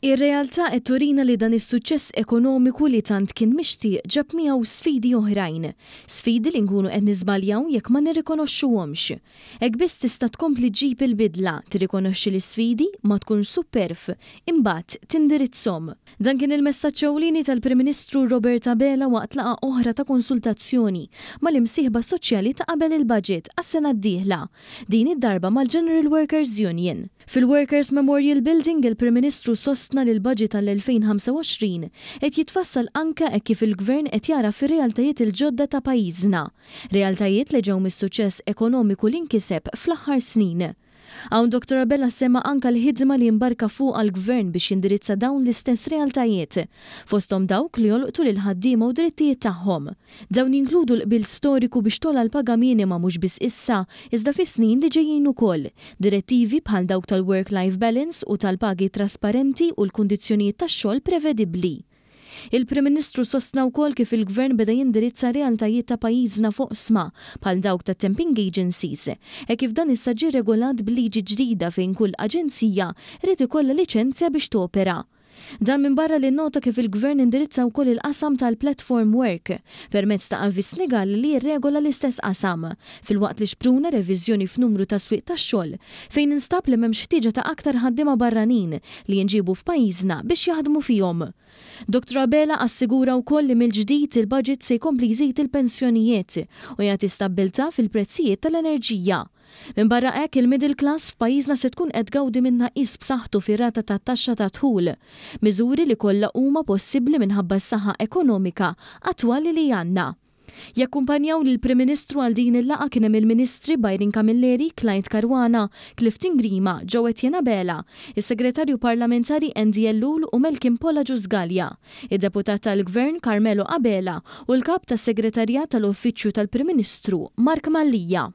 Ir-realtà qed turina li dan is-suċċess ekonomiku li tant kien mixtieq ġab miegħu sfidi oħrajn, sfidi li nkunu qed niżbaljaw jekk ma nirrikonoxxuhomx. Hekk biss tista' tkompli ġib il-bidla, tirrikonoxxi l-isfidi ma tkun superf, imbagħad tindirizzhom. Dan kien il-messaġġ ewlieni tal-Prim Ministru Robert Abela waqt laqa oħra ta' konsultazzjoni mal-imsieħba soċjali ta' qabel il-baġit għas-sena d-dieħla, din id-darba mal-General Workers Union. Fil-Workers Memorial Building il-Prim Ministru sostna lil budget tal-2025 qed jitfassal anke hekk kif il-Gvern qed jara fir-realtajiet il-ġodda ta' pajjiżna, realtajiet li ġew mis-suċċess ekonomiku l-inkiseb fl-aħħar snin. Għaw doktora Bella sema anka l-ħidma li jimbarka fuq għal-gvern biex jindirizza dawn l-istess realtajiet, fostom dawk li jolqtu il ħaddim u drittijiet tagħhom. Dawn jinkludu l bil storiku biex tola l-paga minima mhux biss issa, iżda fis snin li ġejjin ukoll, direttivi bħal dawk tal-work-life balance u tal-pagi trasparenti u l-kundizzjonijiet tax-xogħol prevedibbli. Il-Prim Ministru sostna wkoll kif il-Gvern beda jindirizza realtajiet ta' pajjiżna fuq sma bħal dawk ta' temping agencies e kif dan issa ġi regolat b'liġi ġdida fejn kull aġenzija rrid ikollha liċenzja biex topera. Dan minn barra li nota kif il-gvern indirizza wkoll il-qasam tal-platform work permezz ta' avvis legali li jirregola l-istess qasam fil-waqt li xpruna reviżjoni f'numru ta' swieq tax-xogħol fejn instab li m'hemmx ħtieġa ta' aktar ħaddiema barranin li jinġibu f'pajjiżna biex jaħdmu fihom. Dr. Abela assigura wkoll li mill-ġdid il-budget se jkompli jżid il-pensjonijiet u jagħti stabilta fil-prezzijiet tal-enerġija. Min barra hekk il-middle class f'pajjiżna se tkun qed gawdi minna qis b'saħħtu firata rata ta' taxxa ta' tħul, miżuri li kollha huma possibbli minħabba s-saħħa ekonomika attwali li għandna. Jakkumpanjaw lil prim Ministru għal din il-laqa kien hemm il-Ministri Bajrin Kamilleri, Klajt Karwana, Clifton Grima, Jena Bela, is-Segretarju Parlamentari Andy Ellul u Melkin Pola Ġużgalja, id-Deputat tal-Gvern Carmelo Abela u l-Kap tas-Segretarjat tal-Uffiċċju tal-Prim Ministru Mark Mallija.